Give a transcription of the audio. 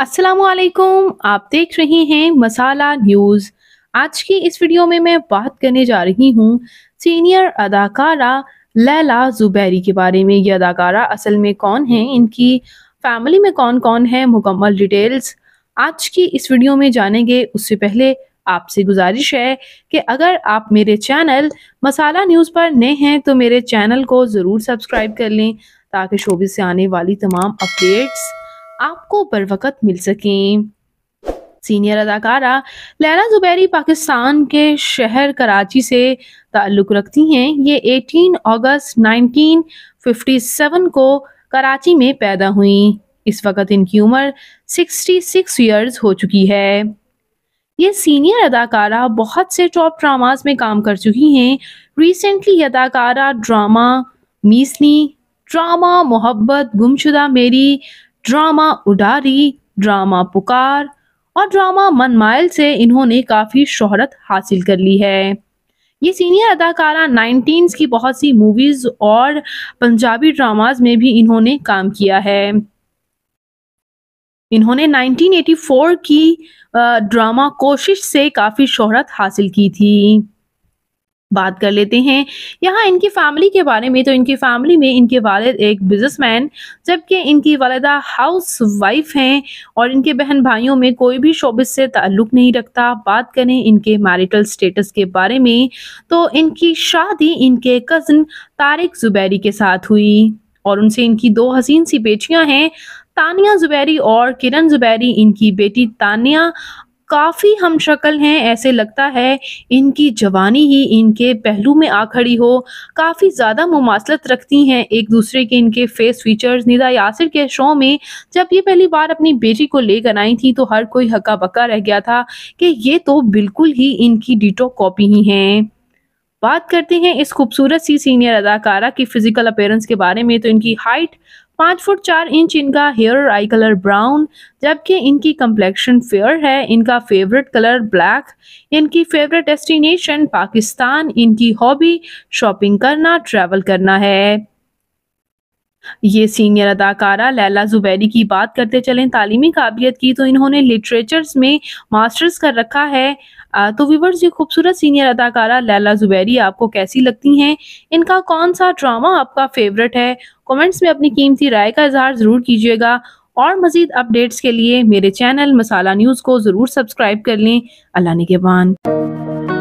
असलकुम आप देख रहे हैं मसाला न्यूज़ आज की इस वीडियो में मैं बात करने जा रही हूँ सीनियर अदाकारा लैला जुबैरी के बारे में ये अदाकारा असल में कौन है इनकी फैमिली में कौन कौन है मुकम्मल डिटेल्स आज की इस वीडियो में जानेंगे उससे पहले आपसे गुजारिश है कि अगर आप मेरे चैनल मसाला न्यूज़ पर नए हैं तो मेरे चैनल को ज़रूर सब्सक्राइब कर लें ताकि शोबे से आने वाली तमाम अपडेट्स आपको बर वक्त मिल सकें सीनियर अदाकारा लैला जुबैरी पाकिस्तान के शहर कराची से ताल्लुक़ रखती हैं ये 18 अगस्त 1957 को कराची में पैदा हुई इस वक्त इनकी उम्र 66 ईयर्स हो चुकी है ये सीनियर अदाकारा बहुत से टॉप ड्रामास में काम कर चुकी हैं रिसेंटली अदाकारा ड्रामा मीसनी ड्रामा मोहब्बत गुमशुदा मेरी ड्रामा उडारी ड्रामा पुकार और ड्रामा मनमायल से इन्होंने काफ़ी शोहरत हासिल कर ली है ये सीनियर अदाकारा नाइनटीन्स की बहुत सी मूवीज़ और पंजाबी ड्रामाज में भी इन्होंने काम किया है इन्होंने 1984 की ड्रामा कोशिश से काफ़ी शोहरत हासिल की थी बात कर लेते हैं यहाँ इनकी फैमिली के बारे में तो इनकी फैमिली में इनके वालिद एक बिजनेसमैन जबकि इनकी वालदा हाउस वाइफ हैं और इनके बहन भाइयों में कोई भी शोबिस से ताल्लुक़ नहीं रखता बात करें इनके मैरिटल स्टेटस के बारे में तो इनकी शादी इनके कज़न तारिक ज़ुबैरी के साथ हुई और उनसे इनकी दो हसीन सी बेटियां हैं तानिया ज़ुबैरी और किरण ज़ुबैरी इनकी बेटी तानिया काफ़ी हम शक्ल हैं ऐसे लगता है इनकी जवानी ही इनके पहलू में आ खड़ी हो काफ़ी ज़्यादा मुमासलत रखती हैं एक दूसरे के इनके फेस फीचर्स निदा यासिर के शो में जब ये पहली बार अपनी बेटी को लेकर आई थी तो हर कोई हक्का बक्का रह गया था कि ये तो बिल्कुल ही इनकी डिटो कॉपी ही हैं बात करते हैं इस खूबसूरत सी सीनियर अदाकारा की फिजिकल अपेयरेंस के बारे में तो इनकी हाइट पाँच फुट चार इंच इनका हेयर और आई कलर ब्राउन जबकि इनकी कम्प्लेक्शन फेयर है इनका फेवरेट कलर ब्लैक इनकी फेवरेट डेस्टिनेशन पाकिस्तान इनकी हॉबी शॉपिंग करना ट्रैवल करना है ये सीनियर अदाकारा लैला जुबैरी की बात करते चलें तालीमी काबिलियत की तो इन्होंने लिटरेचर्स में मास्टर्स कर रखा है तो व्यूवर्स ये खूबसूरत सीनियर अदाकारा लैला जुबैरी आपको कैसी लगती हैं इनका कौन सा ड्रामा आपका फेवरेट है कमेंट्स में अपनी कीमती राय का इजहार ज़रूर कीजिएगा और मज़ीद अपडेट्स के लिए मेरे चैनल मसाला न्यूज़ को ज़रूर सब्सक्राइब कर लें अल्लाह ने